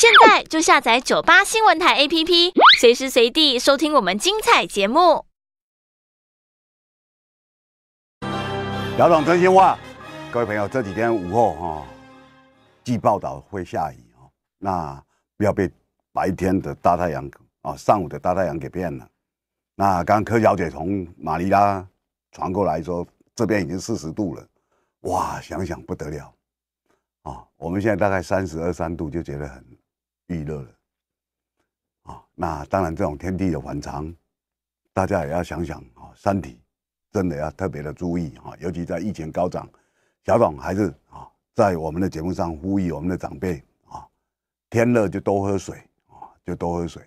现在就下载九八新闻台 APP，随时随地收听我们精彩节目。姚总真心话，各位朋友，这几天午后哈，据报道会下雨哦，那不要被白天的大太阳啊，上午的大太阳给骗了。那刚柯小姐从马尼拉传过来说，这边已经四十度了，哇，想想不得了啊！我们现在大概三十二三度，就觉得很。娱热了，啊，那当然这种天气的反常，大家也要想想啊，身体真的要特别的注意啊，尤其在疫情高涨，小董还是啊，在我们的节目上呼吁我们的长辈啊，天热就多喝水啊，就多喝水。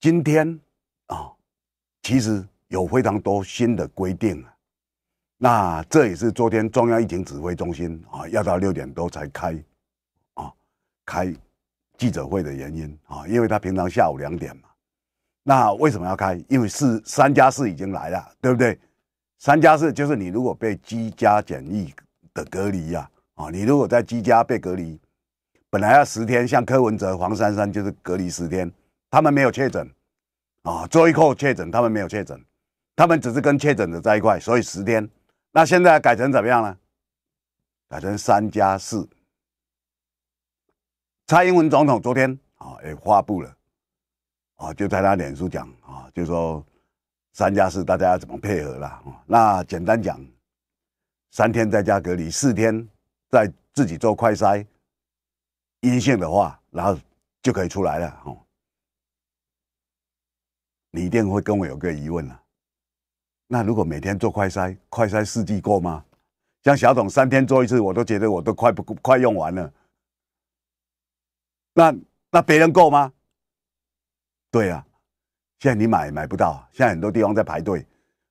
今天啊，其实有非常多新的规定啊，那这也是昨天中央疫情指挥中心啊，要到六点多才开。开记者会的原因啊，因为他平常下午两点嘛，那为什么要开？因为是三加四已经来了，对不对？三加四就是你如果被居家检疫的隔离啊，啊，你如果在居家被隔离，本来要十天，像柯文哲、黄珊珊就是隔离十天，他们没有确诊啊，最后一扣确诊，他们没有确诊，他们只是跟确诊的在一块，所以十天。那现在改成怎么样呢？改成三加四。蔡英文总统昨天啊，也发布了啊，就在他脸书讲啊，就说三加四大家要怎么配合了啊。那简单讲，三天在家隔离，四天在自己做快筛阴性的话，然后就可以出来了。哦，你一定会跟我有个疑问了，那如果每天做快筛，快筛试剂过吗？像小董三天做一次，我都觉得我都快不快用完了。那那别人够吗？对呀，现在你买买不到，现在很多地方在排队。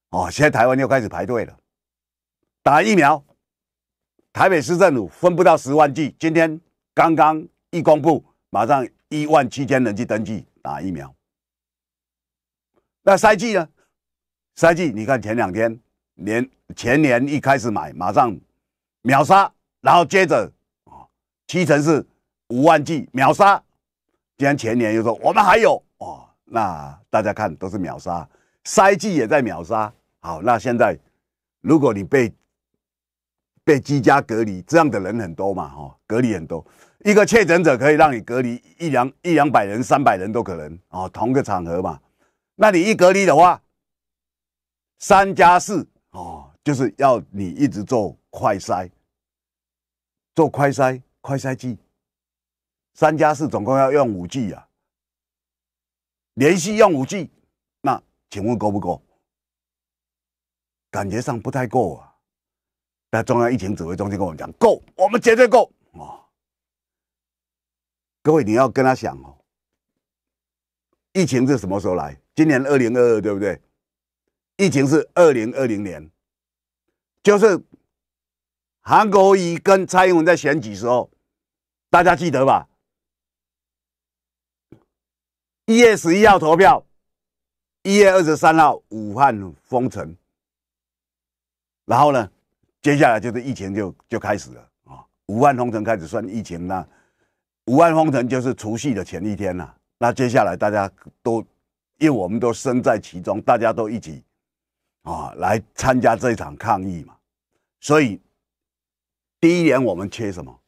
哦，现在台湾又开始排队了，打疫苗。台北市政府分不到十万剂，今天刚刚一公布，马上一万七千人去登记打疫苗。那赛季呢？赛季你看前两天年前年一开始买，马上秒杀，然后接着啊，七成是。五万剂秒杀，今天前年又说我们还有哦，那大家看都是秒杀，筛剂也在秒杀。好，那现在如果你被被居家隔离，这样的人很多嘛，哦，隔离很多，一个确诊者可以让你隔离一两一两百人、三百人都可能啊。同个场合嘛，那你一隔离的话，三加四哦，就是要你一直做快筛，做快筛快筛剂。三加四总共要用五 G 呀，连续用五 G，那请问够不够？感觉上不太够啊。那中央疫情指挥中心跟我们讲够，我们绝对够啊。各位你要跟他想哦，疫情是什么时候来？今年二零二二对不对？疫情是二零二零年，就是韩国瑜跟蔡英文在选举时候，大家记得吧？一月十一号投票，一月二十三号武汉封城。然后呢，接下来就是疫情就就开始了啊！武汉封城开始算疫情，那武汉封城就是除夕的前一天了。那接下来大家都，因为我们都身在其中，大家都一起啊来参加这场抗疫嘛。所以第一年我们缺什么？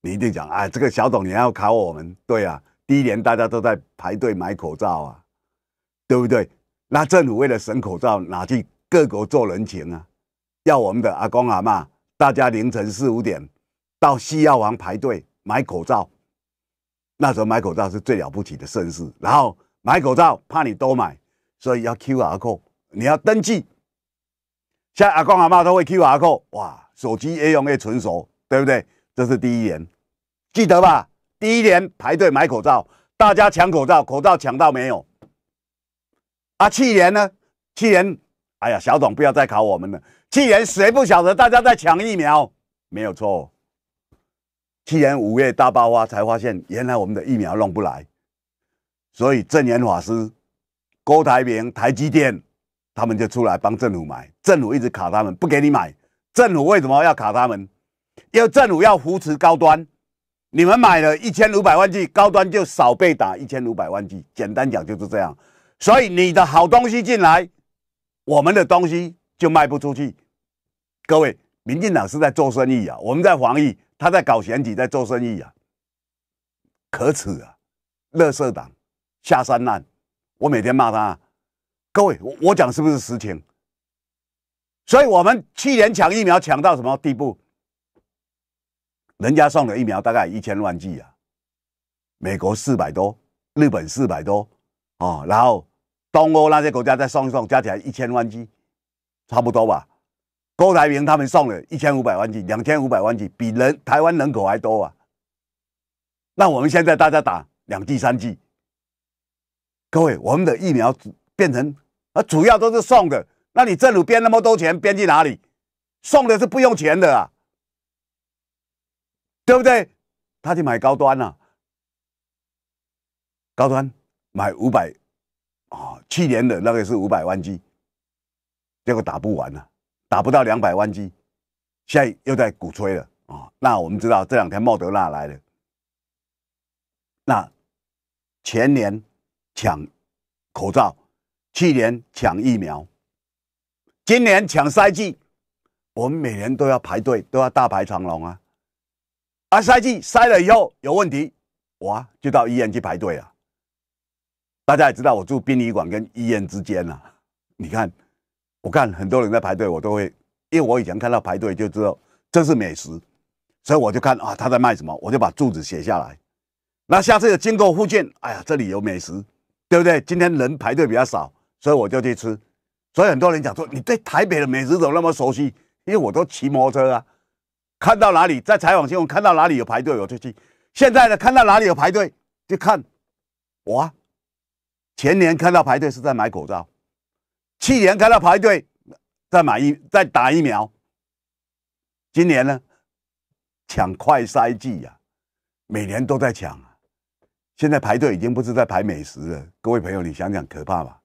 你一定讲，哎，这个小董，你要考我们？对啊。第一年大家都在排队买口罩啊，对不对？那政府为了省口罩，哪去各国做人情啊？要我们的阿公阿妈，大家凌晨四五点到西药房排队买口罩。那时候买口罩是最了不起的盛事。然后买口罩怕你多买，所以要 Q R code，你要登记。现在阿公阿妈都会 Q R code，哇，手机越用越成熟，对不对？这是第一年，记得吧？第一年排队买口罩，大家抢口罩，口罩抢到没有？啊，去年呢？去年，哎呀，小董不要再考我们了。去年谁不晓得大家在抢疫苗？没有错。去年五月大爆发，才发现原来我们的疫苗弄不来，所以正言法师、郭台铭、台积电，他们就出来帮政府买。政府一直卡他们，不给你买。政府为什么要卡他们？因为政府要扶持高端。你们买了一千五百万剂高端，就少被打一千五百万剂。简单讲就是这样，所以你的好东西进来，我们的东西就卖不出去。各位，民进党是在做生意呀，我们在防疫，他在搞选举，在做生意呀，可耻啊！乐色党，下三滥，我每天骂他。各位，我我讲是不是实情？所以我们去年抢疫苗抢到什么地步？人家送的疫苗大概一千万剂啊，美国四百多，日本四百多，哦，然后东欧那些国家再送一送，加起来一千万剂，差不多吧。郭台铭他们送了一千五百万剂，两千五百万剂，比人台湾人口还多啊。那我们现在大家打两剂三剂，各位，我们的疫苗变成啊，主要都是送的。那你政府编那么多钱编去哪里？送的是不用钱的啊。对不对？他去买高端了，高端买五百啊，去年的那个是五百万剂，结果打不完了，打不到两百万剂，现在又在鼓吹了啊！那我们知道这两天莫德纳来了，那前年抢口罩，去年抢疫苗，今年抢赛季，我们每年都要排队，都要大排长龙啊。啊！塞剂塞了以后有问题，我啊就到医院去排队啊。大家也知道我住殡仪馆跟医院之间啊，你看，我看很多人在排队，我都会，因为我以前看到排队就知道这是美食，所以我就看啊他在卖什么，我就把住址写下来。那下次经过附近，哎呀这里有美食，对不对？今天人排队比较少，所以我就去吃。所以很多人讲说你对台北的美食怎么那么熟悉？因为我都骑摩托车啊。看到哪里在采访新闻？看到哪里有排队，我就去。现在呢，看到哪里有排队，就看我。前年看到排队是在买口罩，去年看到排队在买疫、在打疫苗。今年呢，抢快筛剂呀，每年都在抢。啊。现在排队已经不是在排美食了，各位朋友，你想想可怕吧？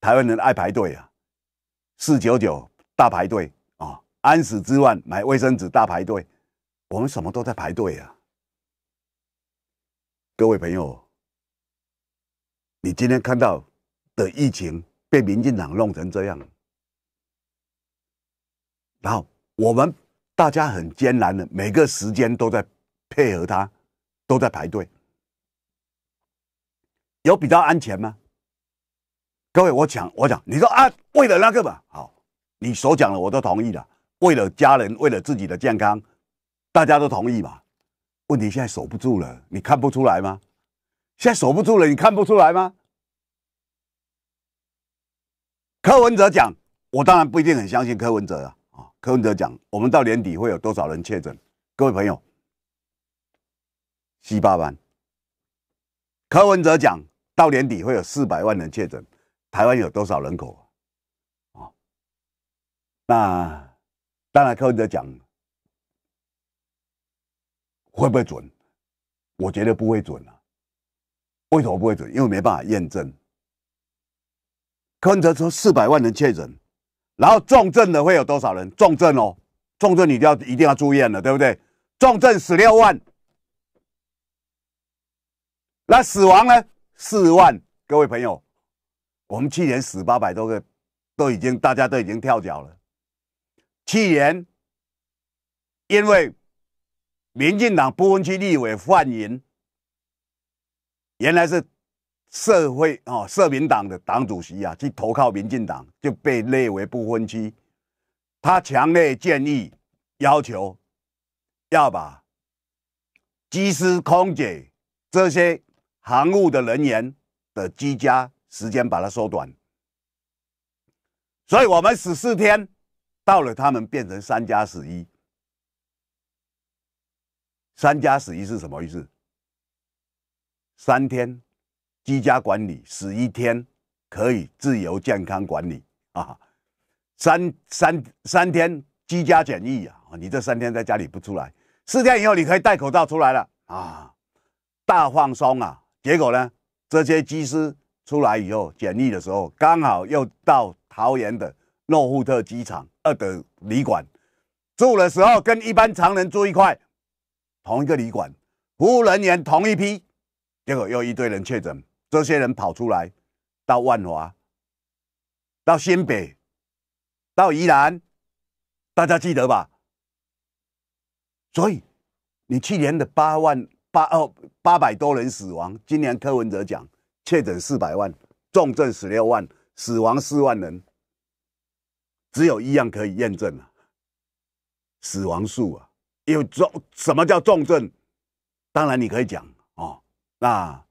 台湾人爱排队啊，四九九大排队。安史之乱买卫生纸大排队，我们什么都在排队呀，各位朋友，你今天看到的疫情被民进党弄成这样，然后我们大家很艰难的每个时间都在配合他，都在排队，有比较安全吗？各位，我讲我讲，你说啊，为了那个吧，好，你所讲的我都同意了。为了家人，为了自己的健康，大家都同意嘛？问题现在守不住了，你看不出来吗？现在守不住了，你看不出来吗？柯文哲讲，我当然不一定很相信柯文哲啊。啊，柯文哲讲，我们到年底会有多少人确诊？各位朋友，七八万。柯文哲讲，到年底会有四百万人确诊。台湾有多少人口啊？啊，那？当然，柯恩哲讲会不会准？我觉得不会准啊。为什么不会准？因为没办法验证。柯恩哲说四百万人确诊，然后重症的会有多少人？重症哦，重症你就要一定要住院了，对不对？重症十六万，那死亡呢？四万。各位朋友，我们去年死八百多个，都已经大家都已经跳脚了。去年，因为民进党不分区立委换人，原来是社会哦社民党的党主席啊去投靠民进党，就被列为不分区。他强烈建议要求要把机师、空姐这些航务的人员的居家时间把它缩短，所以我们十四天。到了，他们变成三加十一，三加十一是什么意思？三天居家管理，十一天可以自由健康管理啊！三三三天居家检疫啊！你这三天在家里不出来，四天以后你可以戴口罩出来了啊！大放松啊！结果呢，这些机师出来以后检疫的时候，刚好又到桃园的诺富特机场。二的旅馆住的时候，跟一般常人住一块，同一个旅馆，服务人员同一批，结果又一堆人确诊，这些人跑出来，到万华，到新北，到宜兰，大家记得吧？所以你去年的八万八哦八百多人死亡，今年柯文哲讲确诊四百万，重症十六万，死亡四万人。只有一样可以验证了，死亡数啊，有重什么叫重症？当然你可以讲啊，那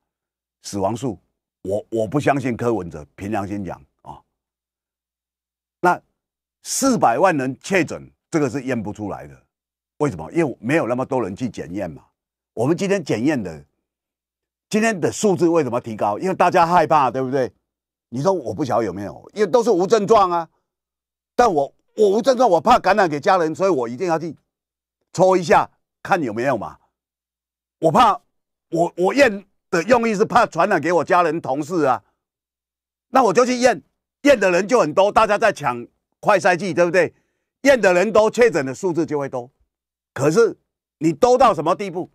死亡数我我不相信柯文哲，凭良心讲啊，那四百万人确诊这个是验不出来的，为什么？因为没有那么多人去检验嘛。我们今天检验的，今天的数字为什么提高？因为大家害怕，对不对？你说我不晓得有没有，因为都是无症状啊。但我我无症状，我怕感染给家人，所以我一定要去抽一下看有没有嘛。我怕我我验的用意是怕传染给我家人同事啊。那我就去验验的人就很多，大家在抢快筛剂，对不对？验的人多，确诊的数字就会多。可是你多到什么地步？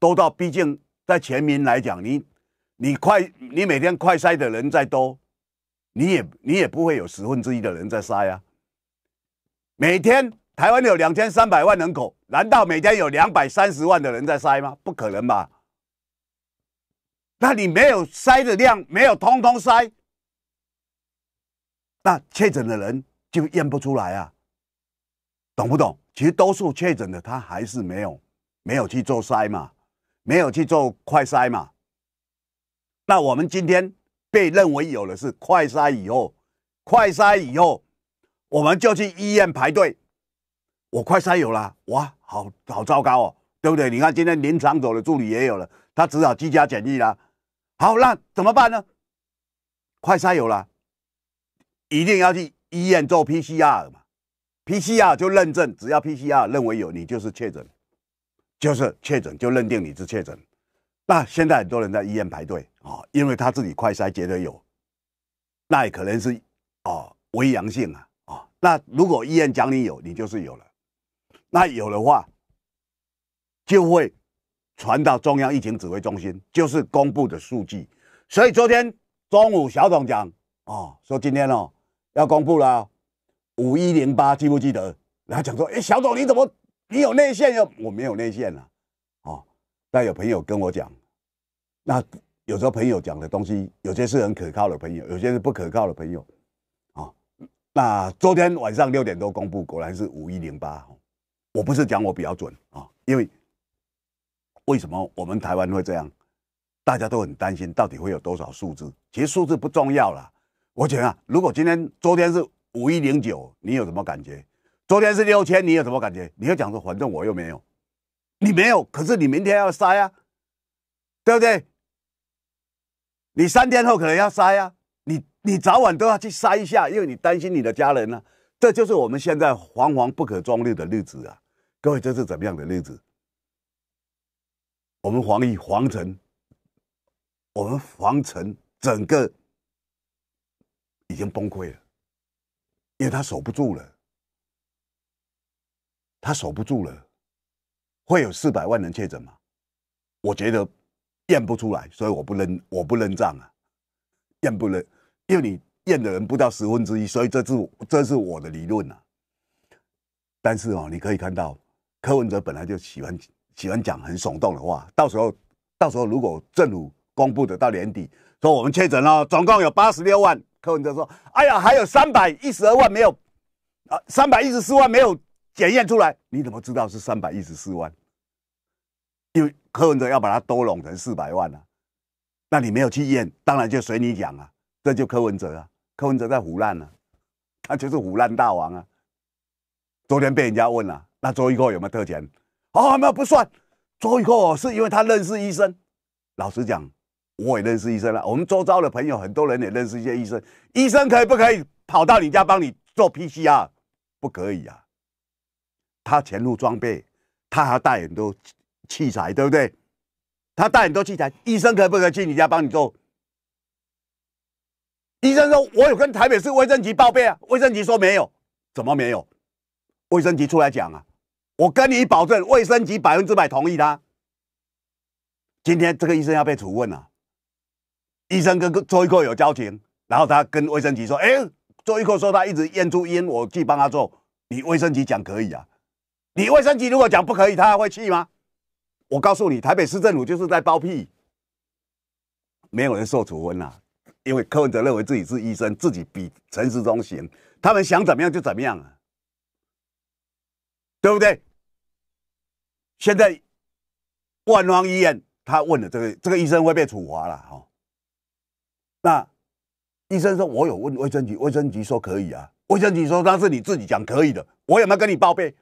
多到毕竟在全民来讲，你你快你每天快筛的人再多。你也你也不会有十分之一的人在筛啊。每天台湾有两千三百万人口，难道每天有两百三十万的人在筛吗？不可能吧。那你没有筛的量，没有通通筛，那确诊的人就验不出来啊。懂不懂？其实多数确诊的他还是没有没有去做筛嘛，没有去做快筛嘛。那我们今天。被认为有的是快筛以后，快筛以后，我们就去医院排队。我快筛有了，哇，好好糟糕哦，对不对？你看，今天临场走的助理也有了，他只好居家检疫啦。好，那怎么办呢？快筛有了，一定要去医院做 PCR 嘛。PCR 就认证，只要 PCR 认为有，你就是确诊，就是确诊，就认定你是确诊。那现在很多人在医院排队。啊，因为他自己快筛觉得有，那也可能是哦微阳性啊啊。那如果医院讲你有，你就是有了。那有的话，就会传到中央疫情指挥中心，就是公布的数据。所以昨天中午小董讲哦，说今天哦要公布了五一零八，记不记得？然后讲说，哎，小董你怎么你有内线哟？我没有内线啊，哦，那有朋友跟我讲，那。有时候朋友讲的东西，有些是很可靠的朋友，有些是不可靠的朋友，啊，那昨天晚上六点多公布，果然是五一零八，我不是讲我比较准啊，因为为什么我们台湾会这样？大家都很担心到底会有多少数字，其实数字不重要了。我讲啊，如果今天昨天是五一零九，你有什么感觉？昨天是六千，你有什么感觉？你会讲说，反正我又没有，你没有，可是你明天要筛啊，对不对？你三天后可能要筛啊，你你早晚都要去筛一下，因为你担心你的家人呢。这就是我们现在惶惶不可终日的日子啊！各位，这是怎么样的日子？我们防疫皇城，我们皇城整个已经崩溃了，因为他守不住了，他守不住了，会有四百万人确诊吗？我觉得。验不出来，所以我不认，我不认账啊！验不认，因为你验的人不到十分之一，所以这是这是我的理论啊。但是哦，你可以看到柯文哲本来就喜欢喜欢讲很耸动的话，到时候到时候如果政府公布的到年底说我们确诊了总共有八十六万，柯文哲说：“哎呀，还有三百一十二万没有，啊，三百一十四万没有检验出来，你怎么知道是三百一十四万？”因为柯文哲要把它都拢成四百万了，那你没有去验，当然就随你讲啊，这就柯文哲啊，柯文哲在胡烂了，他就是胡烂大王啊。昨天被人家问了，那周瑜克有没有特权？哦，没有不算。周瑜克是因为他认识医生，老实讲，我也认识医生了。我们周遭的朋友很多人也认识一些医生，医生可以不可以跑到你家帮你做 PCR？不可以啊，他潜入装备，他还带很多器材对不对？他带很多器材，医生可不可以去你家帮你做？医生说：“我有跟台北市卫生局报备啊，卫生局说没有，怎么没有？卫生局出来讲啊，我跟你保证，卫生局百分之百同意他。今天这个医生要被处分了，医生跟周玉科有交情，然后他跟卫生局说：‘哎，周玉科说他一直验出烟，我去帮他做。’你卫生局讲可以啊，你卫生局如果讲不可以，他还会去吗？”我告诉你，台北市政府就是在包庇，没有人受处分啊。因为柯文哲认为自己是医生，自己比陈时中行，他们想怎么样就怎么样啊，对不对？现在万芳医院他问了，这个这个医生会被处罚了哈。那医生说：“我有问卫生局，卫生局说可以啊。”卫生局说：“那是你自己讲可以的，我有没有跟你报备？”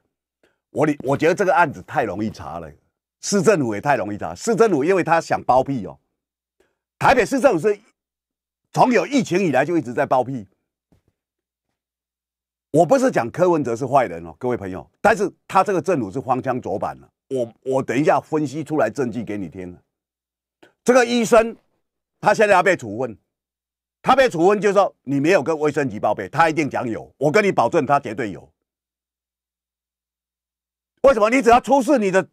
我你我觉得这个案子太容易查了。市政府也太容易查，市政府因为他想包庇哦，台北市政府是从有疫情以来就一直在包庇。我不是讲柯文哲是坏人哦，各位朋友，但是他这个政府是荒腔走板了。我我等一下分析出来证据给你听。这个医生他现在要被处分，他被处分就是说你没有跟卫生局报备，他一定讲有。我跟你保证他绝对有。为什么？你只要出示你的。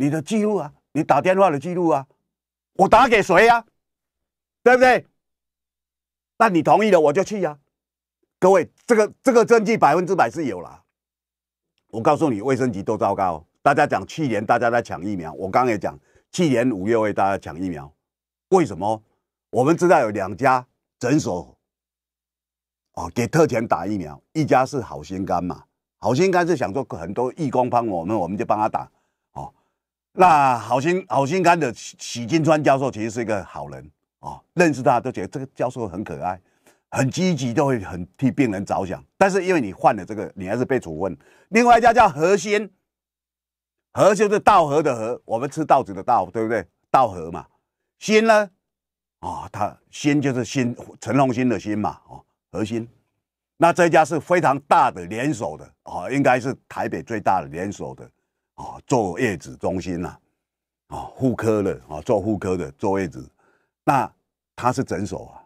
你的记录啊，你打电话的记录啊，我打给谁呀？对不对？那你同意了，我就去呀。各位，这个这个证据百分之百是有了。我告诉你，卫生局多糟糕！大家讲去年大家在抢疫苗，我刚刚也讲，去年五月为大家抢疫苗，为什么？我们知道有两家诊所啊，给特权打疫苗，一家是好心肝嘛，好心肝是想说很多义工帮我们，我们就帮他打。那好心好心肝的许金川教授其实是一个好人啊，认识他都觉得这个教授很可爱，很积极，都会很替病人着想。但是因为你换了这个，你还是被处分。另外一家叫和兴，和就是稻禾的禾，我们吃稻子的稻，对不对？稻禾嘛，兴呢，啊，他兴就是兴陈龙兴的兴嘛，哦，和兴。那这家是非常大的连锁的哦，应该是台北最大的连锁的。啊，做叶子中心呐、啊，妇科的啊，做妇科的做叶子，那他是诊所啊，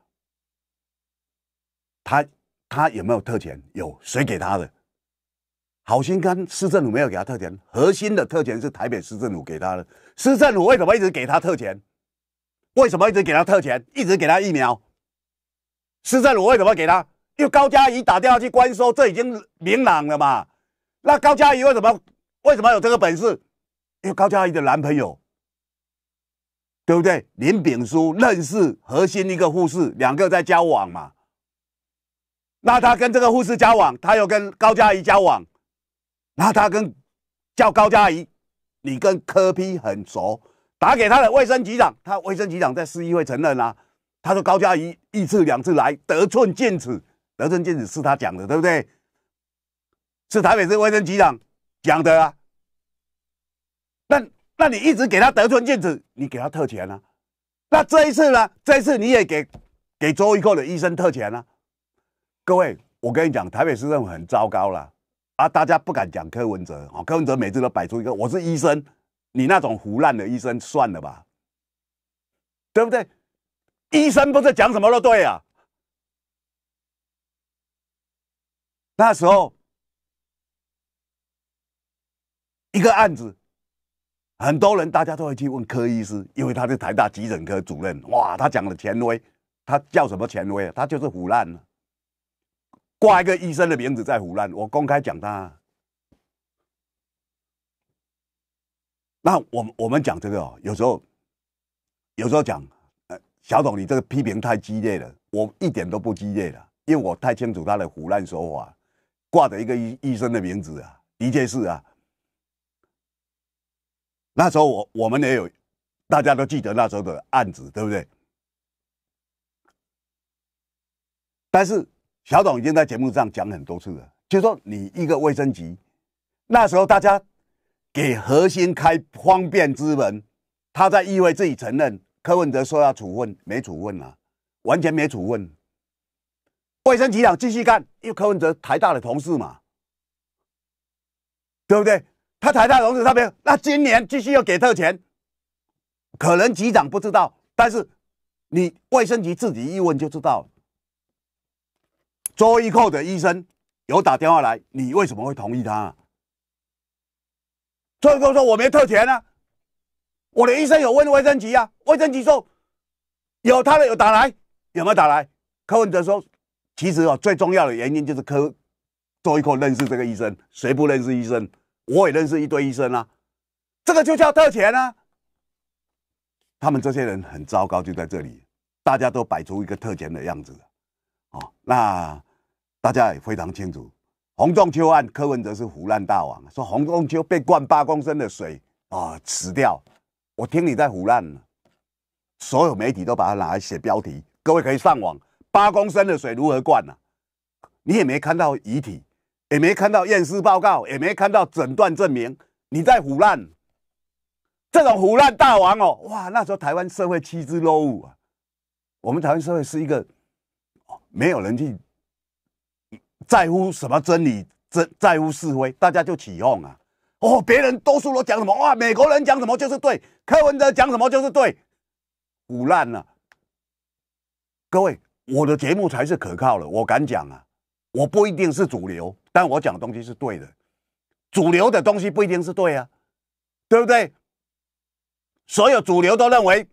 他他有没有特权？有，谁给他的？好心肝，市政府没有给他特权。核心的特权是台北市政府给他的。市政府为什么一直给他特权？为什么一直给他特权？一直给他疫苗。市政府为什么给他？因为高嘉怡打电话去关说，这已经明朗了嘛。那高嘉怡为什么？为什么有这个本事？因为高嘉怡的男朋友，对不对？林炳书认识核心一个护士，两个在交往嘛。那他跟这个护士交往，他又跟高嘉怡交往，那他跟叫高嘉怡，你跟科批很熟，打给他的卫生局长，他卫生局长在市议会承认啦。他说高嘉怡一次两次来得寸进尺，得寸进尺是他讲的，对不对？是台北市卫生局长。讲的啊，那那你一直给他得寸进尺，你给他特权啊。那这一次呢？这一次你也给给周易购的医生特权啊。各位，我跟你讲，台北市政府很糟糕了啊！大家不敢讲柯文哲啊，柯文哲每次都摆出一个我是医生，你那种胡乱的医生算了吧，对不对？医生不是讲什么都对啊？那时候。一个案子，很多人大家都会去问柯医师，因为他是台大急诊科主任。哇，他讲的权威，他叫什么权威？他就是胡乱，挂一个医生的名字在胡乱。我公开讲他。那我我们讲这个，有时候有时候讲，呃，小董，你这个批评太激烈了，我一点都不激烈了，因为我太清楚他的胡乱说法，挂着一个医医生的名字啊，的确是啊。那时候我我们也有，大家都记得那时候的案子，对不对？但是小董已经在节目上讲很多次了，就说你一个卫生局，那时候大家给核心开方便之门，他在议会自己承认柯文哲说要处分，没处分啊，完全没处分。卫生局长继续干，因为柯文哲台大的同事嘛，对不对？他踩在笼子上面，那今年继续要给特权，可能局长不知道，但是你卫生局自己一问就知道。周一扣的医生有打电话来，你为什么会同意他？周一扣说：“我没特权啊，我的医生有问卫生局啊，卫生局说有他的有打来，有没有打来？”柯文哲说：“其实哦，最重要的原因就是柯周一扣认识这个医生，谁不认识医生？”我也认识一堆医生啊，这个就叫特权啊。他们这些人很糟糕，就在这里，大家都摆出一个特权的样子。哦，那大家也非常清楚，洪仲秋案，柯文哲是胡乱大王，说洪仲秋被灌八公升的水啊死掉。我听你在胡乱，所有媒体都把它拿来写标题，各位可以上网，八公升的水如何灌呢？你也没看到遗体。也没看到验尸报告，也没看到诊断证明，你在胡乱。这种胡乱大王哦，哇！那时候台湾社会趋之若鹜啊，我们台湾社会是一个，哦，没有人去在乎什么真理，真在乎是非，大家就起哄啊。哦，别人多数都讲什么哇？美国人讲什么就是对，柯文哲讲什么就是对，胡乱了。各位，我的节目才是可靠的，我敢讲啊，我不一定是主流。但我讲的东西是对的，主流的东西不一定是对啊，对不对？所有主流都认为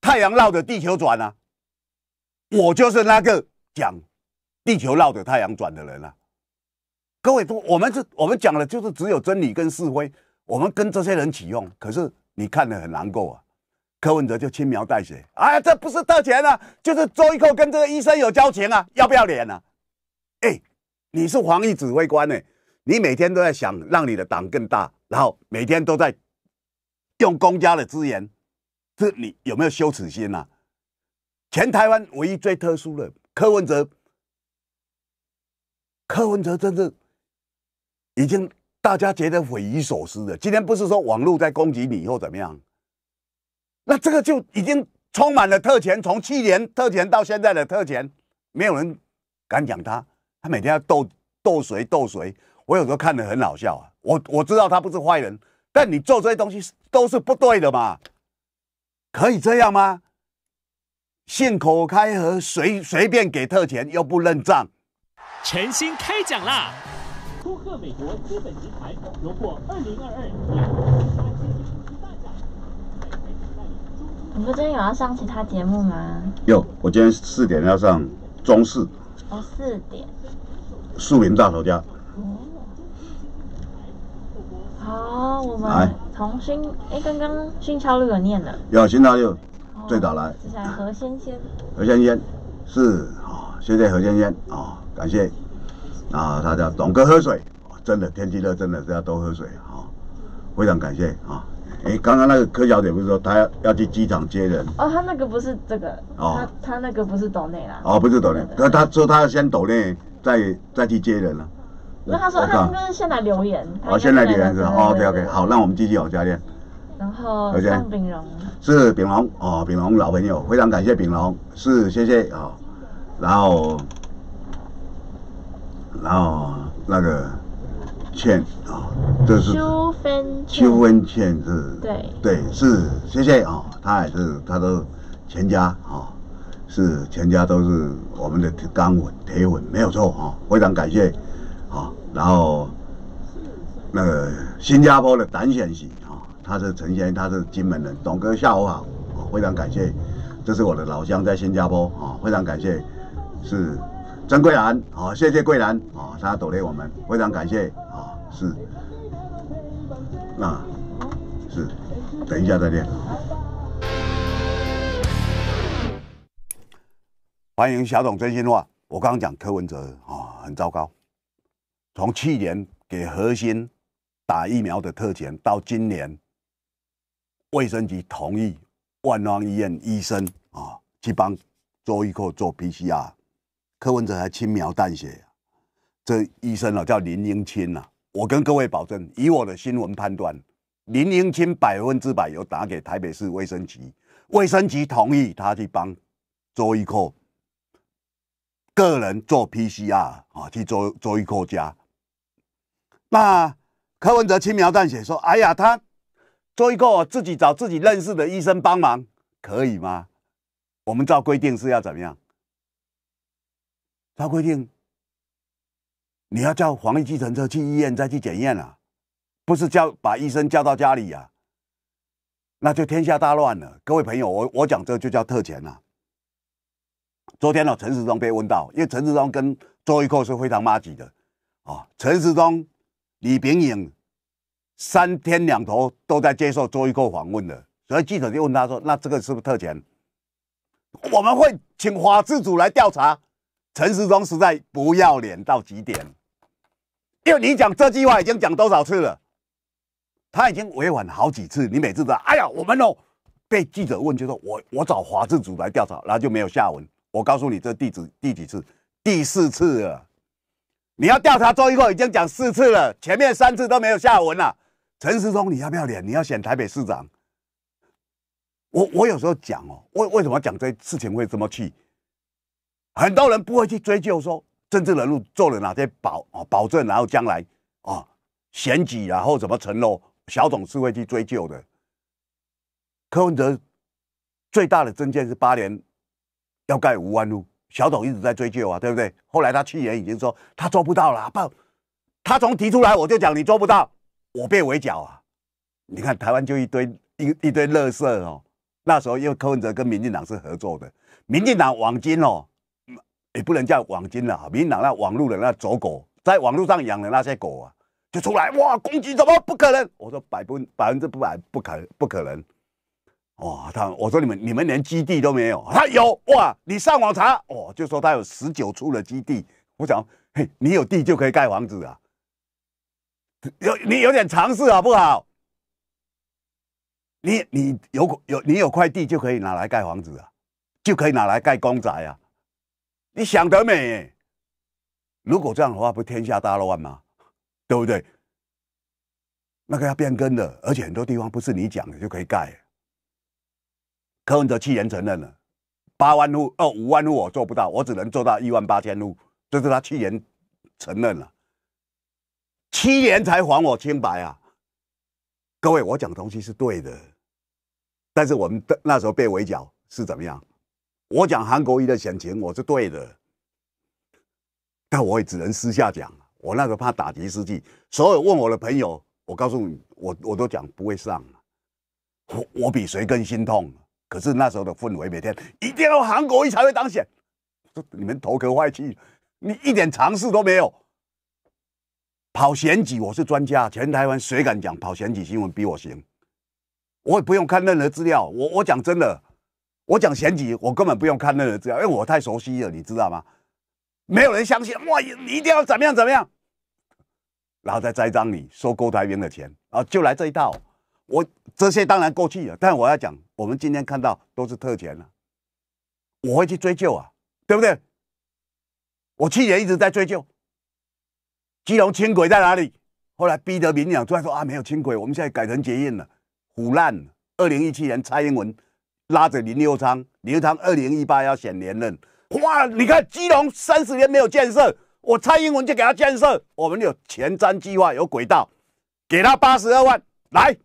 太阳绕着地球转啊，我就是那个讲地球绕着太阳转的人啊。各位，我们是我们讲的，就是只有真理跟是非，我们跟这些人起用，可是你看得很难过啊。柯文哲就轻描淡写，啊，这不是特权啊，就是周一蔻跟这个医生有交情啊，要不要脸啊？哎。你是防疫指挥官呢？你每天都在想让你的党更大，然后每天都在用公家的资源，这你有没有羞耻心呢？前台湾唯一最特殊的柯文哲，柯文哲真是已经大家觉得匪夷所思了。今天不是说网络在攻击你，或怎么样？那这个就已经充满了特权，从去年特权到现在的特权，没有人敢讲他。他每天要斗斗谁斗谁，我有时候看得很好笑啊。我我知道他不是坏人，但你做这些东西都是不对的嘛，可以这样吗？信口开河，随随便给特权又不认账。陈兴开讲啦！祝贺美国资本集团荣获二零二二年最佳大奖。你今天有要上其他节目吗？有，我今天四点要上中视。四点，树林大头家。好，我们从新，哎，刚刚新超六有念的，有新超六最早来。何仙仙，何仙仙是啊，谢谢何仙仙啊，感谢啊，大家懂得喝水，真的天气热，真的是要多喝水啊，非常感谢啊。哎，刚刚那个柯小姐不是说她要去机场接人？哦，她那个不是这个，哦，她她那个不是斗内啦。哦，不是斗内，那她说她要先斗内，再再去接人了。那她说，她该是先来留言。哦，先来留言是哦，OK，好，那我们继续往教练。然后，郑炳荣是炳荣哦，炳荣老朋友，非常感谢炳荣，是谢谢啊。然后，然后那个。欠啊，这是秋分倩，邱倩是，对对是，谢谢啊，他也是他都全家啊，是全家都是我们的钢粉铁粉，没有错啊，非常感谢啊，然后那个新加坡的胆先型啊，他是陈先生，他是金门人，董哥下午好，非常感谢，这是我的老乡在新加坡啊，非常感谢，是曾桂兰，好谢谢桂兰啊，他鼓励我们，非常感谢。是，那，是，等一下再练。欢迎小董真心话。我刚刚讲柯文哲啊，很糟糕。从去年给核心打疫苗的特权，到今年卫生局同意万方医院医生啊去帮周玉蔻做 PCR，柯文哲还轻描淡写。这医生啊，叫林英清啊。我跟各位保证，以我的新闻判断，林英清百分之百有打给台北市卫生局，卫生局同意他去帮周依扣个人做 PCR 啊，去周周一克家。那柯文哲轻描淡写说：“哎呀，他周依扣自己找自己认识的医生帮忙，可以吗？”我们照规定是要怎么样？照规定。你要叫防疫计程车去医院再去检验啊，不是叫把医生叫到家里呀？那就天下大乱了。各位朋友，我我讲这就叫特权啊。昨天呢，陈时中被问到，因为陈时中跟周玉蔻是非常妈几的啊。陈时中、李炳颖三天两头都在接受周玉蔻访问的，所以记者就问他说：“那这个是不是特权？”我们会请法制组来调查。陈时中实在不要脸到极点。因为你讲这句话已经讲多少次了，他已经委婉好几次，你每次都哎呀，我们哦，被记者问就说我我找华制组来调查，然后就没有下文。我告诉你，这地址第几次？第四次了。你要调查周一后，已经讲四次了，前面三次都没有下文了。陈世忠，你要不要脸？你要选台北市长？我我有时候讲哦，为为什么讲这事情会这么气？很多人不会去追究说。政治人物做了哪些保啊保证，然后将来啊选举，然后怎么承诺，小董是会去追究的。柯文哲最大的政见是八年要盖五万路，小董一直在追究啊，对不对？后来他去年已经说他做不到了，不，他从提出来我就讲你做不到，我被围剿啊！你看台湾就一堆一一堆垃圾哦。那时候因为柯文哲跟民进党是合作的，民进党王金哦。也不能叫网军了哈，民党那网络的那走狗，在网络上养的那些狗啊，就出来哇攻击，怎么不可能？我说百分百分之百不可不可能。哇，他我说你们你们连基地都没有，他有哇，你上网查哦，就说他有十九处的基地。我想嘿，你有地就可以盖房子啊，有你有点常识好不好？你你有有你有块地就可以拿来盖房子啊，就可以拿来盖公宅啊。你想得美！如果这样的话，不天下大乱吗？对不对？那个要变更的，而且很多地方不是你讲的就可以盖。柯文哲七年承认了八万户哦，五万户我做不到，我只能做到一万八千户，这是他七年承认了，七年才还我清白啊！各位，我讲的东西是对的，但是我们的那时候被围剿是怎么样？我讲韩国瑜的选情，我是对的，但我也只能私下讲，我那个怕打击士气，所有问我的朋友，我告诉你，我我都讲不会上，我我比谁更心痛。可是那时候的氛围，每天一定要韩国瑜才会当选，说你们头壳坏去，你一点常识都没有，跑选举我是专家，全台湾谁敢讲跑选举新闻比我行？我也不用看任何资料，我我讲真的。我讲选举，我根本不用看那个资料，因为我太熟悉了，你知道吗？没有人相信哇，你一定要怎么样怎么样，然后再栽赃你，收郭台铭的钱，然就来这一套。我这些当然过去了，但我要讲，我们今天看到都是特权了，我会去追究啊，对不对？我去年一直在追究，基隆轻轨在哪里？后来逼得民党出来说啊，没有轻轨，我们现在改成捷运了，腐烂了。二零一七年蔡英文。拉着林佑昌，林友昌二零一八要选连任。哇，你看基隆三十年没有建设，我蔡英文就给他建设。我们有前瞻计划，有轨道，给他八十二万，来，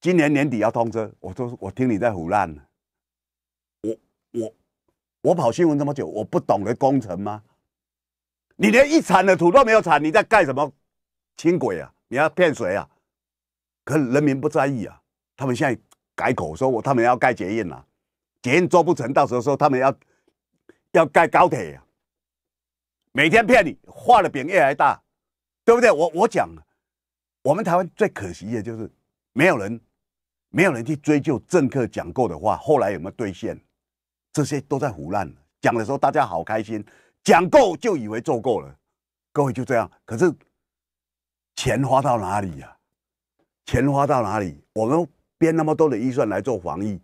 今年年底要通车。我说，我听你在胡乱。我我我跑新闻这么久，我不懂得工程吗？你连一铲的土都没有铲，你在盖什么轻轨啊？你要骗谁啊？可人民不在意啊，他们现在。改口说，我他们要盖捷运了，捷运做不成，到时候说他们要要盖高铁，每天骗你，画的饼越来越大，对不对？我我讲，我们台湾最可惜的就是没有人，没有人去追究政客讲够的话，后来有没有兑现，这些都在胡乱讲的时候，大家好开心，讲够就以为做够了，各位就这样，可是钱花到哪里呀？钱花到哪里？我们。编那么多的预算来做防疫，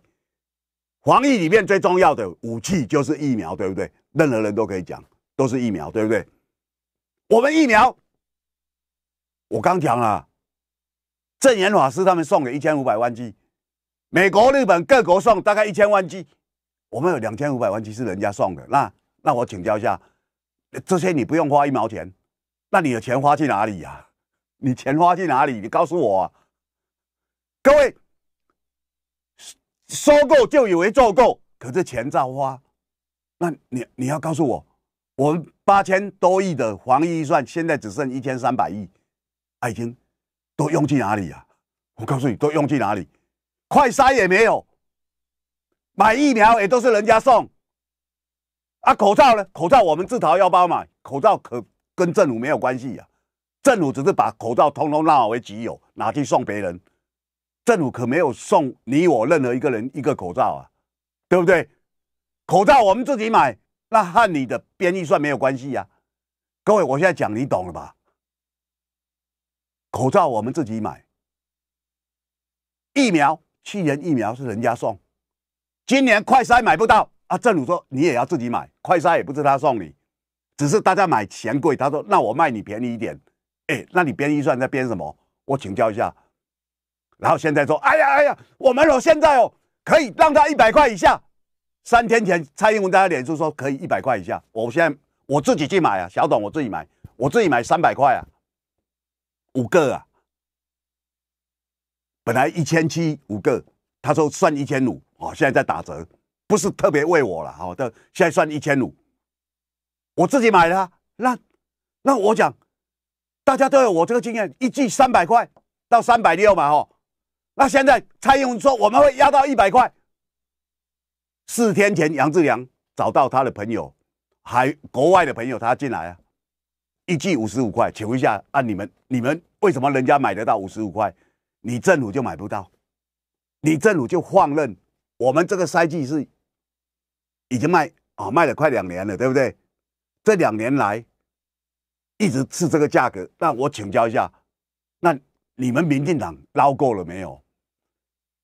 防疫里面最重要的武器就是疫苗，对不对？任何人都可以讲，都是疫苗，对不对？我们疫苗，我刚讲了，证研法师他们送给一千五百万剂，美国、日本各国送大概一千万剂，我们有两千五百万剂是人家送的。那那我请教一下，这些你不用花一毛钱，那你的钱花去哪里呀？你钱花去哪里？你告诉我，各位。收够就以为做够，可是钱照花，那你你要告诉我，我们八千多亿的防疫预算，现在只剩一千三百亿，哎已经都用去哪里呀？我告诉你，都用去哪里？快筛也没有，买疫苗也都是人家送，啊口罩呢？口罩我们自掏腰包买，口罩可跟政府没有关系呀，政府只是把口罩统统纳为己有，拿去送别人。政府可没有送你我任何一个人一个口罩啊，对不对？口罩我们自己买，那和你的编预算没有关系啊。各位，我现在讲你懂了吧？口罩我们自己买，疫苗、去年疫苗是人家送，今年快筛买不到啊。政府说你也要自己买，快筛也不是他送你，只是大家买嫌贵，他说那我卖你便宜一点。哎，那你编预算在编什么？我请教一下。然后现在说，哎呀哎呀，我们哦现在哦可以让他一百块以下。三天前蔡英文在他脸书说可以一百块以下，我现在我自己去买啊，小董我自己买，我自己买三百块啊，五个啊。本来一千七五个，他说算一千五啊，现在在打折，不是特别为我了啊，现在算一千五，我自己买的。那那我讲，大家都有我这个经验，一季三百块到三百六嘛，哦。那现在蔡英文说我们会压到一百块。四天前，杨志良找到他的朋友，还国外的朋友，他进来啊，一季五十五块，求一下啊！你们你们为什么人家买得到五十五块，你政府就买不到？你政府就放任？我们这个赛季是已经卖啊卖了快两年了，对不对？这两年来一直是这个价格。那我请教一下，那你们民进党捞够了没有？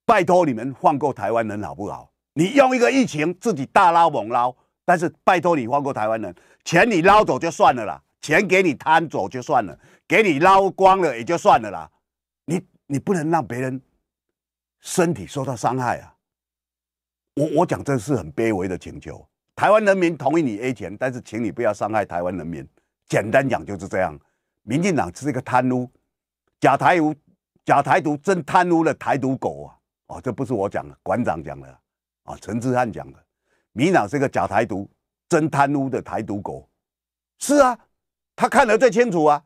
拜托你们放过台湾人好不好？你用一个疫情自己大捞猛捞，但是拜托你放过台湾人，钱你捞走就算了啦，钱给你贪走就算了，给你捞光了也就算了啦。你你不能让别人身体受到伤害啊！我我讲这是很卑微的请求，台湾人民同意你 A 钱，但是请你不要伤害台湾人民。简单讲就是这样，民进党是一个贪污，假台独，假台独真贪污了台独狗啊！哦，这不是我讲的，馆长讲的，啊，陈志汉讲的，米老是个假台独、真贪污的台独国，是啊，他看得最清楚啊，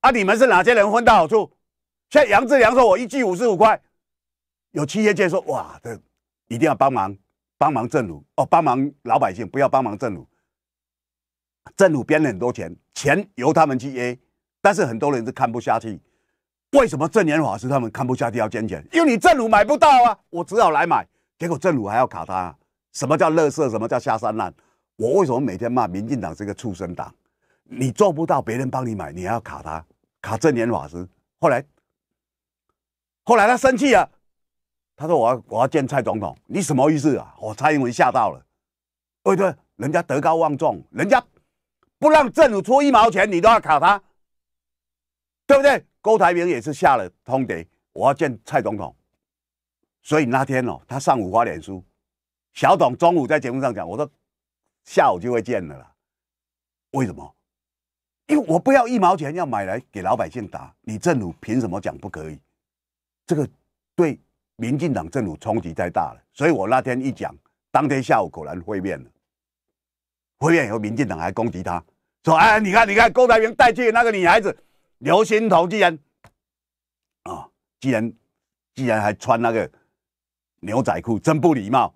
啊，你们是哪些人分到好处？像杨志良说，我一季五十五块，有企业界说，哇，这一定要帮忙，帮忙政府哦，帮忙老百姓，不要帮忙政府，政府编了很多钱，钱由他们去 A，但是很多人是看不下去。为什么正言法师他们看不下去要捐钱？因为你正府买不到啊，我只好来买。结果正府还要卡他。什么叫垃色？什么叫下三滥？我为什么每天骂民进党是个畜生党？你做不到，别人帮你买，你还要卡他？卡正言法师。后来，后来他生气了，他说：“我要我要见蔡总统，你什么意思啊？”我蔡英文吓到了。不对，人家德高望重，人家不让政府出一毛钱，你都要卡他。对不对？郭台铭也是下了通牒，我要见蔡总统。所以那天哦，他上午发脸书，小董中午在节目上讲，我说下午就会见的啦。为什么？因为我不要一毛钱，要买来给老百姓打。你政府凭什么讲不可以？这个对民进党政府冲击太大了。所以我那天一讲，当天下午果然会面了。会面以后，民进党还攻击他，说：哎，你看，你看，郭台铭带去那个女孩子。刘欣彤竟然啊，竟然竟然还穿那个牛仔裤，真不礼貌！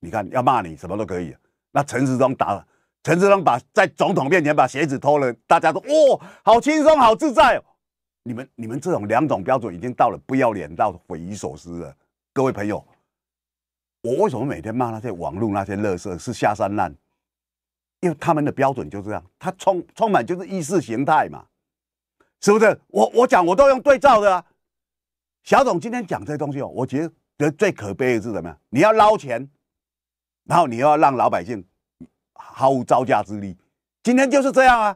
你看，要骂你什么都可以。那陈世忠打，陈世忠把在总统面前把鞋子脱了，大家都哇，好轻松，好自在。哦。你们你们这种两种标准已经到了不要脸到匪夷所思了。各位朋友，我为什么每天骂那些网络那些乐色是下三滥？因为他们的标准就这样，他充充满就是意识形态嘛。是不是我我讲我都用对照的，啊。小董今天讲这东西哦，我觉得最可悲的是怎么样？你要捞钱，然后你又要让老百姓毫无招架之力，今天就是这样啊，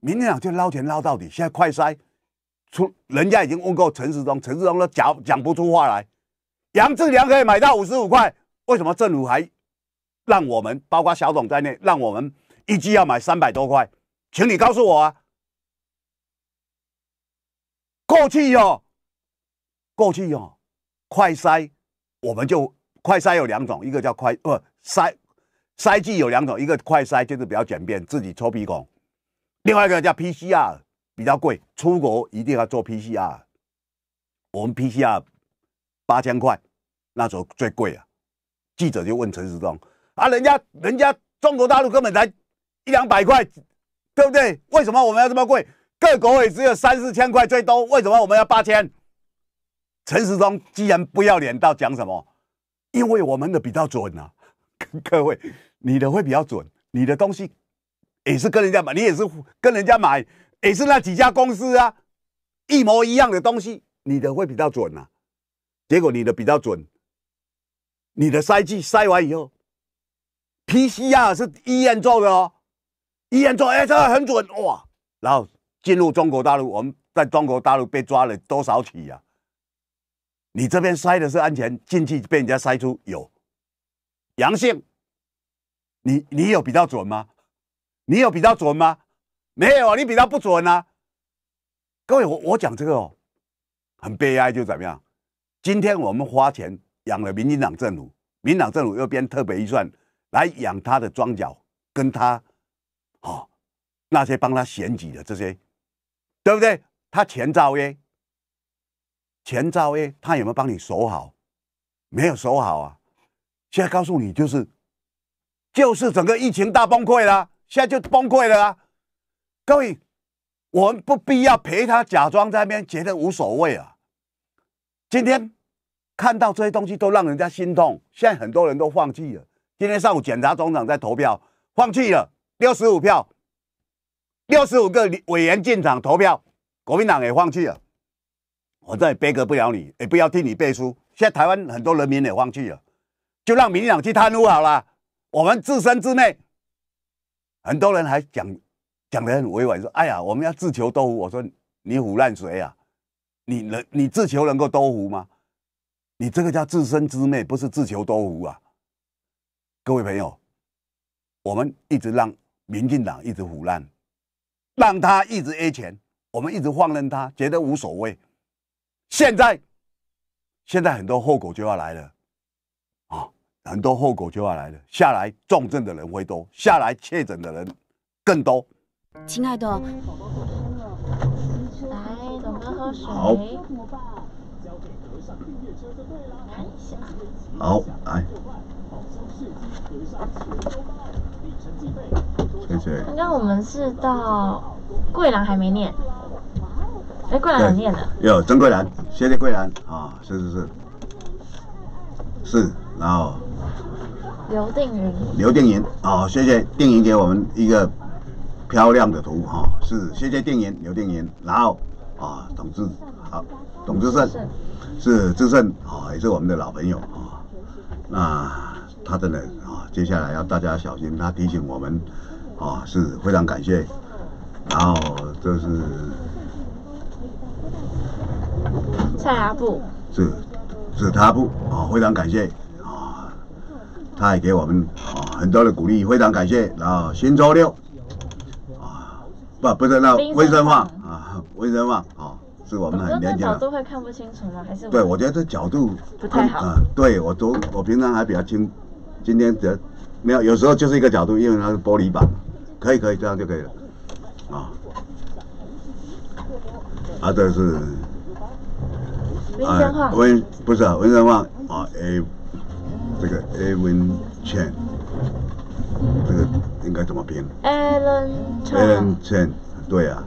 明天就捞钱捞到底。现在快塞出，人家已经问过陈世忠，陈世忠都讲讲不出话来。杨志良可以买到五十五块，为什么政府还让我们，包括小董在内，让我们一季要买三百多块？请你告诉我啊。过去哦，过去哦，快筛，我们就快筛有两种，一个叫快不筛，筛剂有两种，一个快筛就是比较简便，自己抽鼻孔，另外一个叫 PCR 比较贵，出国一定要做 PCR。我们 PCR 八千块，那时候最贵啊。记者就问陈时中，啊，人家人家中国大陆根本才一两百块，对不对？为什么我们要这么贵？各国也只有三四千块最多，为什么我们要八千？陈时中既然不要脸到讲什么，因为我们的比较准啊，各位，你的会比较准，你的东西也是跟人家买，你也是跟人家买，也是那几家公司啊，一模一样的东西，你的会比较准啊。结果你的比较准，你的筛剂筛完以后，PCR 是医院做的哦，医院做，哎，这很准哇，然后。进入中国大陆，我们在中国大陆被抓了多少起呀？你这边筛的是安全，进去被人家筛出有阳性，你你有比较准吗？你有比较准吗？没有啊，你比较不准呐。各位，我我讲这个哦，很悲哀，就怎么样？今天我们花钱养了民进党政府，民党政府又编特别预算来养他的庄脚，跟他哦，那些帮他选举的这些。对不对？他前招耶，前招耶，他有没有帮你守好？没有守好啊！现在告诉你，就是，就是整个疫情大崩溃了，现在就崩溃了啊！各位，我们不必要陪他假装在那边觉得无所谓啊！今天看到这些东西都让人家心痛，现在很多人都放弃了。今天上午检查总长在投票，放弃了，六十五票。六十五个委员进场投票，国民党也放弃了。我再背个不了你，也不要替你背书。现在台湾很多人民也放弃了，就让民进党去贪污好了。我们自生自灭。很多人还讲讲得很委婉，说：“哎呀，我们要自求多福。”我说：“你腐烂谁呀？你能你自求能够多福吗？你这个叫自生自灭，不是自求多福啊。”各位朋友，我们一直让民进党一直腐烂。让他一直 A 钱，我们一直放任他，觉得无所谓。现在，现在很多后果就要来了，啊，很多后果就要来了。下来重症的人会多，下来确诊的人更多。亲爱的，宝宝裹的好了，来，哥哥喝水。好。好，来。刚刚我们是到桂兰还没念，哎，桂兰念了，有曾桂兰，谢谢桂兰啊，是是是，是，然后刘定云，刘定云，哦，谢谢定云给我们一个漂亮的图哈，是，谢谢定云，刘定云，然后啊，董志，好，董志胜，是志胜啊，也是我们的老朋友啊，那他真的人啊，接下来要大家小心，他提醒我们。啊，是非常感谢，然后这是蔡阿布，是是他布啊，非常感谢啊，他也给我们啊很多的鼓励，非常感谢。然后新周六啊，不不是那微生网啊，微生网啊，是我们年轻人。角度都会看不清楚吗？还是对，我觉得这角度不太好啊。对我都我平常还比较清，今天的没有有时候就是一个角度，因为它是玻璃板。可以可以这样就可以了，啊，啊，这是，文，不是啊，文仁旺啊，A，这个 a v i Chan，这个应该怎么拼？Alan Chan，Alan Chan，对啊，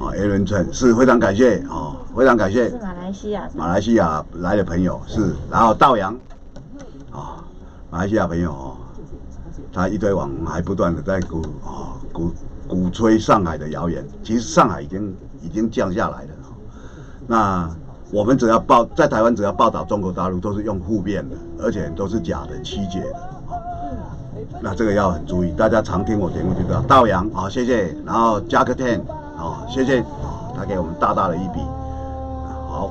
啊，Alan Chan 是非常感谢啊，非常感谢，是马来西亚，马来西亚来的朋友是，然后道阳，啊，马来西亚朋友哦。他一堆网红还不断的在鼓啊鼓鼓吹上海的谣言，其实上海已经已经降下来了。那我们只要报在台湾，只要报道中国大陆，都是用互辩的，而且都是假的、曲解的。那这个要很注意。大家常听我节目就知道。道扬哦，谢谢。然后加个 ten 啊，谢谢，他给我们大大的一笔。好，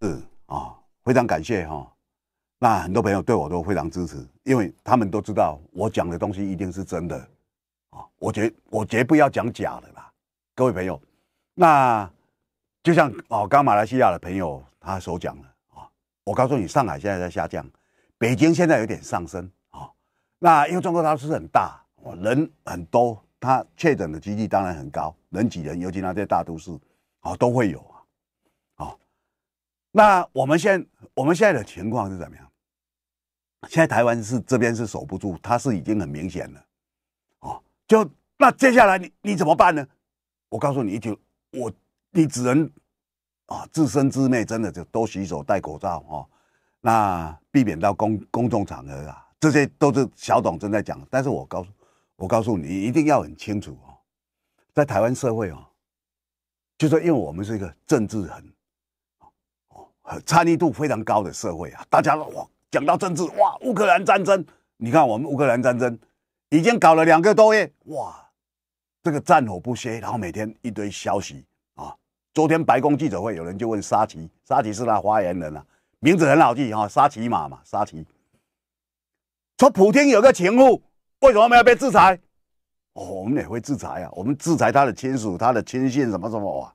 是啊，非常感谢哈。那很多朋友对我都非常支持，因为他们都知道我讲的东西一定是真的，啊，我绝我绝不要讲假的啦，各位朋友，那就像哦，刚马来西亚的朋友他所讲的啊，我告诉你，上海现在在下降，北京现在有点上升啊，那因为中国大陆市很大，人很多，他确诊的几率当然很高，人挤人，尤其那些大都市啊都会有啊，那我们现我们现在的情况是怎么样？现在台湾是这边是守不住，他是已经很明显了，哦，就那接下来你你怎么办呢？我告诉你一句，我你只能啊自生自灭，真的就多洗手、戴口罩哦，那避免到公公众场合啊，这些都是小董正在讲。但是我告诉，我告诉你一定要很清楚哦，在台湾社会哦，就说因为我们是一个政治很，哦参与度非常高的社会啊，大家往。讲到政治，哇，乌克兰战争，你看我们乌克兰战争已经搞了两个多月，哇，这个战火不歇，然后每天一堆消息啊。昨天白宫记者会，有人就问沙奇，沙奇是他发言人啊，名字很好记哈，沙奇马嘛，沙奇说普天有个情妇，为什么没有被制裁？哦，我们也会制裁啊，我们制裁他的亲属、他的亲信什么什么哇。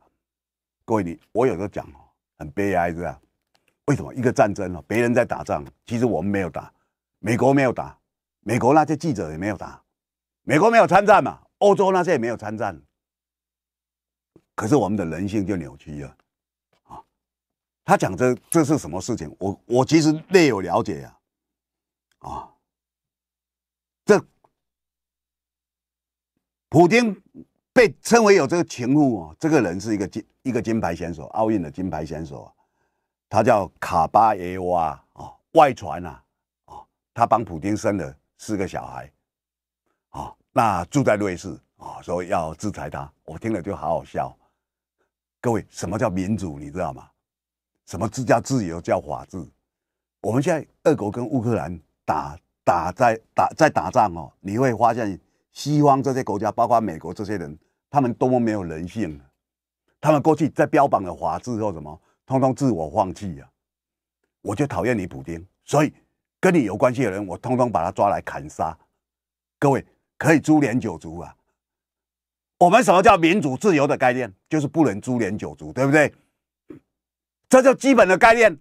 各位你，我有时候讲哦，很悲哀这样。为什么一个战争哦，别人在打仗，其实我们没有打，美国没有打，美国那些记者也没有打，美国没有参战嘛，欧洲那些也没有参战。可是我们的人性就扭曲了，啊！他讲这这是什么事情？我我其实略有了解呀，啊！这普京被称为有这个情妇哦，这个人是一个金一个金牌选手，奥运的金牌选手。他叫卡巴耶娃啊，外传啊哦、他帮普京生了四个小孩啊，那住在瑞士啊，所以要制裁他，我听了就好好笑。各位，什么叫民主？你知道吗？什么自叫自由叫法治？我们现在俄国跟乌克兰打打在打在打仗哦，你会发现西方这些国家，包括美国这些人，他们多么没有人性！他们过去在标榜的法治或什么？通通自我放弃呀！我就讨厌你普丁，所以跟你有关系的人，我通通把他抓来砍杀。各位可以诛连九族啊！我们什么叫民主自由的概念？就是不能诛连九族，对不对？这就基本的概念，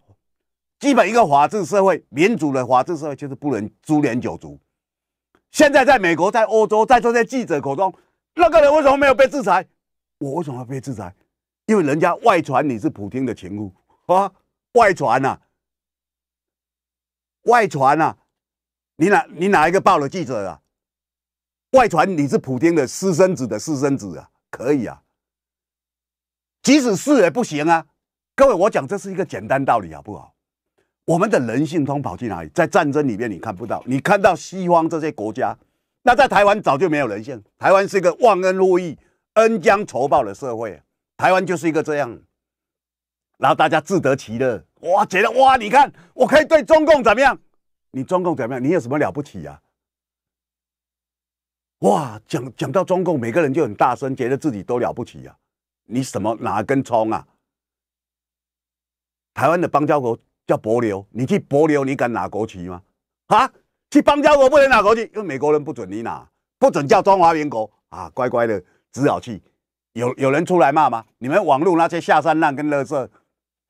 基本一个法治社会、民主的法治社会，就是不能诛连九族。现在在美国、在欧洲，在这些记者口中，那个人为什么没有被制裁？我为什么要被制裁？因为人家外传你是普京的情妇啊，外传呐，外传呐，你哪你哪一个报的记者啊？外传你是普京的私生子的私生子啊，可以啊，即使是也不行啊。各位，我讲这是一个简单道理好不好？我们的人性通跑去哪里？在战争里面你看不到，你看到西方这些国家，那在台湾早就没有人性。台湾是一个忘恩负义、恩将仇报的社会。台湾就是一个这样，然后大家自得其乐。哇，觉得哇，你看我可以对中共怎么样？你中共怎么样？你有什么了不起呀？哇，讲讲到中共，每个人就很大声，觉得自己都了不起呀。你什么哪根葱啊？台湾的邦交国叫伯琉，你去伯琉，你敢拿国旗吗？啊，去邦交国不能拿国旗，因为美国人不准你拿，不准叫中华民国啊，乖乖的只好去。有有人出来骂吗？你们网路那些下三滥跟乐色，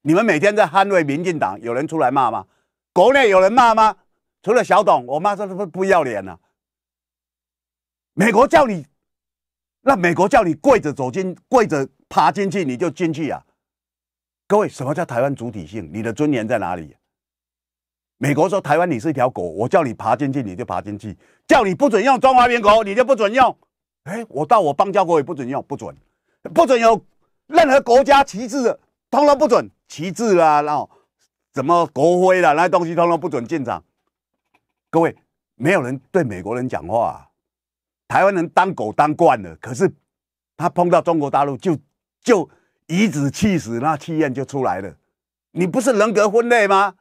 你们每天在捍卫民进党，有人出来骂吗？国内有人骂吗？除了小董，我妈他是不不要脸啊。美国叫你，那美国叫你跪着走进，跪着爬进去你就进去啊？各位，什么叫台湾主体性？你的尊严在哪里？美国说台湾你是一条狗，我叫你爬进去你就爬进去，叫你不准用中华民国，你就不准用。哎，我到我邦交国也不准用，不准。不准有任何国家旗帜，的，通通不准旗帜啦，然后什么国徽啦，那些东西，通通不准进场。各位，没有人对美国人讲话。台湾人当狗当惯了，可是他碰到中国大陆就就以指气死，那气焰就出来了。你不是人格分裂吗？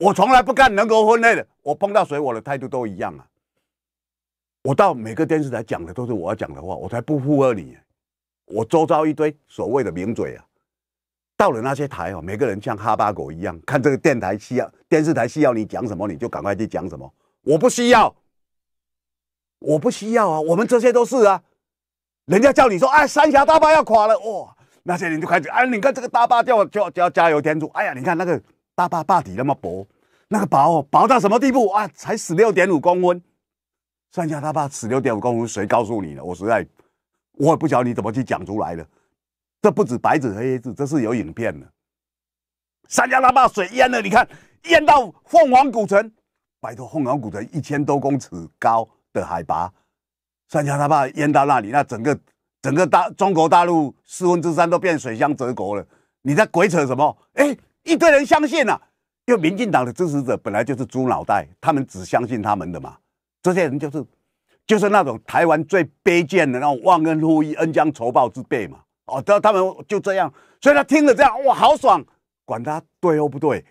我从来不干人格分裂的，我碰到谁我的态度都一样啊。我到每个电视台讲的都是我要讲的话，我才不附和你。我周遭一堆所谓的名嘴啊，到了那些台哦，每个人像哈巴狗一样，看这个电台需要，电视台需要你讲什么，你就赶快去讲什么。我不需要，我不需要啊，我们这些都是啊。人家叫你说，哎，三峡大坝要垮了，哇，那些人就开始，哎，你看这个大坝要叫要要加油添醋，哎呀，你看那个大坝坝底那么薄，那个薄薄到什么地步啊？才十六点五公分，三峡大坝十六点五公分，谁告诉你的？我实在。我也不晓得你怎么去讲出来的，这不止白纸黑字，这是有影片的。三峡大坝水淹了，你看淹到凤凰古城，拜托凤凰古城一千多公尺高的海拔，三峡大坝淹到那里，那整个整个大中国大陆四分之三都变水乡泽国了。你在鬼扯什么？哎，一堆人相信了，因为民进党的支持者本来就是猪脑袋，他们只相信他们的嘛，这些人就是。就是那种台湾最卑贱的那种忘恩负义、恩将仇报之辈嘛！哦，他他们就这样，所以他听了这样，哇，好爽，管他对或不对。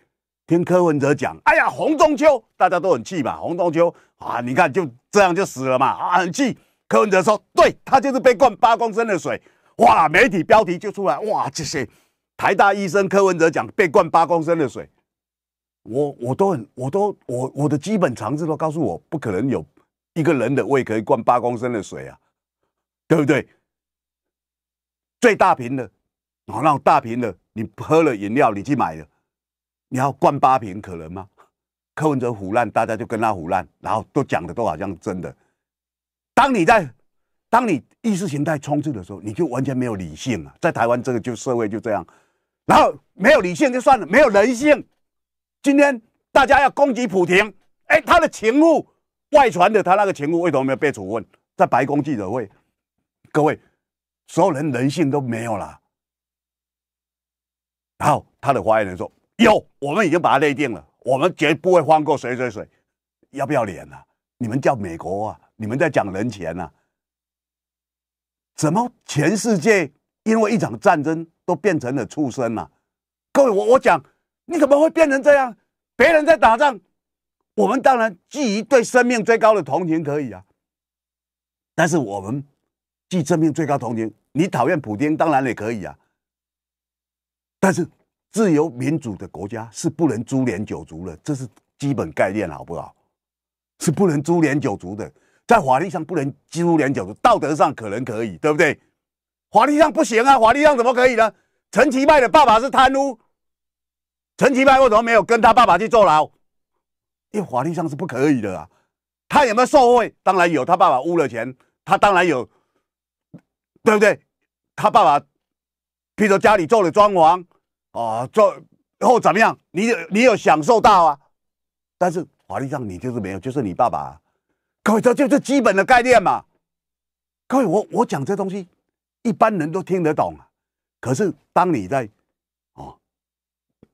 听柯文哲讲，哎呀，洪中秋大家都很气嘛，洪中秋啊，你看就这样就死了嘛，啊，很气。柯文哲说，对他就是被灌八公升的水，哇，媒体标题就出来，哇，这些台大医生柯文哲讲被灌八公升的水，我我都很，我都我我的基本常识都告诉我不可能有。一个人的胃可以灌八公升的水啊，对不对？最大瓶的，然后大瓶的，你喝了饮料，你去买的，你要灌八瓶可能吗？柯文哲腐烂，大家就跟他腐烂，然后都讲的都好像真的。当你在当你意识形态充斥的时候，你就完全没有理性了。在台湾这个就社会就这样，然后没有理性就算了，没有人性。今天大家要攻击普京，哎，他的情妇。外传的他那个前夫为什么没有被处分？在白宫记者会，各位，所有人人性都没有了。然后他的发言人说：“有，我们已经把他内定了，我们绝不会放过谁谁谁，要不要脸啊？你们叫美国啊？你们在讲人权呐？怎么全世界因为一场战争都变成了畜生了？各位，我我讲，你怎么会变成这样？别人在打仗。”我们当然基于对生命最高的同情可以啊，但是我们基生命最高同情，你讨厌普京当然也可以啊。但是自由民主的国家是不能株连九族的，这是基本概念好不好？是不能株连九族的，在法律上不能株连九族，道德上可能可以，对不对？法律上不行啊，法律上怎么可以呢？陈其迈的爸爸是贪污，陈其迈为什么没有跟他爸爸去坐牢？因为法律上是不可以的啊，他有没有受贿？当然有，他爸爸污了钱，他当然有，对不对？他爸爸，譬如家里做了装潢，啊，做后怎么样？你有你有享受到啊，但是法律上你就是没有，就是你爸爸。各位，这就是基本的概念嘛。各位，我我讲这东西，一般人都听得懂。啊。可是当你在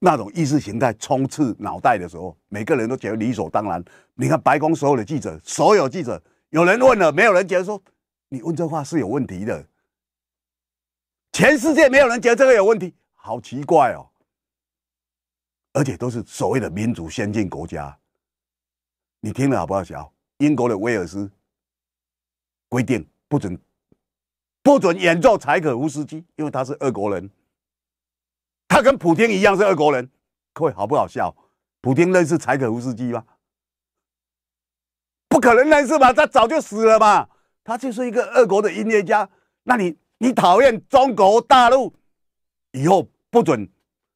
那种意识形态充斥脑袋的时候，每个人都觉得理所当然。你看白宫所有的记者，所有记者，有人问了，没有人觉得说你问这话是有问题的。全世界没有人觉得这个有问题，好奇怪哦。而且都是所谓的民主先进国家。你听了好不好笑？英国的威尔斯规定不准不准演奏柴可夫斯基，因为他是俄国人。他跟普京一样是俄国人，各位好不好笑？普京认识柴可夫斯基吗？不可能认识吧？他早就死了吧？他就是一个俄国的音乐家。那你你讨厌中国大陆，以后不准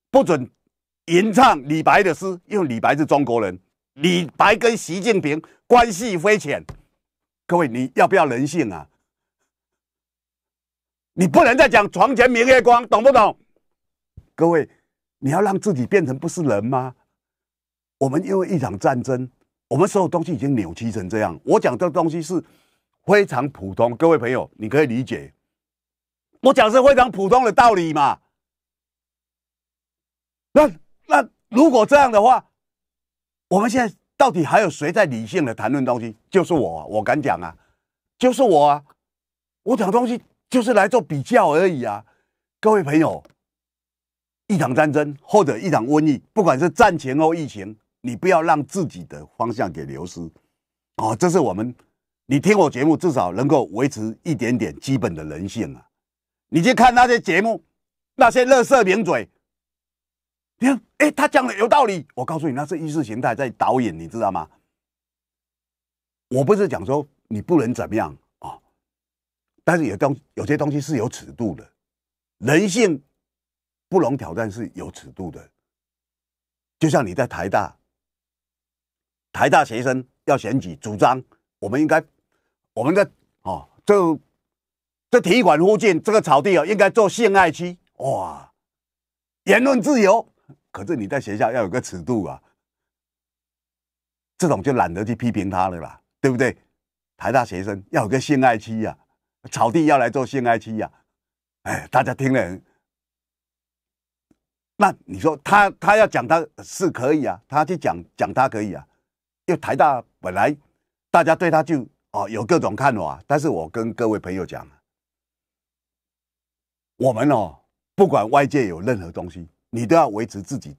不准吟唱李白的诗，因为李白是中国人。李白跟习近平关系匪浅，各位你要不要人性啊？你不能再讲床前明月光，懂不懂？各位，你要让自己变成不是人吗？我们因为一场战争，我们所有东西已经扭曲成这样。我讲这东西是非常普通，各位朋友，你可以理解。我讲是非常普通的道理嘛。那那如果这样的话，我们现在到底还有谁在理性的谈论东西？就是我，我敢讲啊，就是我啊。我讲东西就是来做比较而已啊，各位朋友。一场战争或者一场瘟疫，不管是战前或疫情，你不要让自己的方向给流失。哦，这是我们，你听我节目至少能够维持一点点基本的人性啊！你去看那些节目，那些乐色名嘴，你看，哎，他讲的有道理。我告诉你，那是意识形态在导演，你知道吗？我不是讲说你不能怎么样啊，但是有东有些东西是有尺度的，人性。不容挑战是有尺度的，就像你在台大，台大学生要选举主张，我们应该，我们的哦，这这体育馆附近这个草地啊，应该做性爱区，哇，言论自由，可是你在学校要有个尺度啊，这种就懒得去批评他了啦，对不对？台大学生要有个性爱区呀，草地要来做性爱区呀，哎，大家听了。那你说他他要讲他是可以啊，他去讲讲他可以啊，因为台大本来大家对他就哦有各种看法，但是我跟各位朋友讲，我们哦不管外界有任何东西，你都要维持自己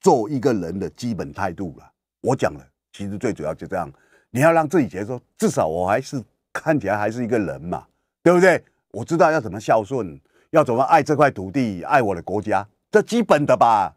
做一个人的基本态度了。我讲了，其实最主要就这样，你要让自己觉得说，至少我还是看起来还是一个人嘛，对不对？我知道要怎么孝顺，要怎么爱这块土地，爱我的国家。这基本的吧。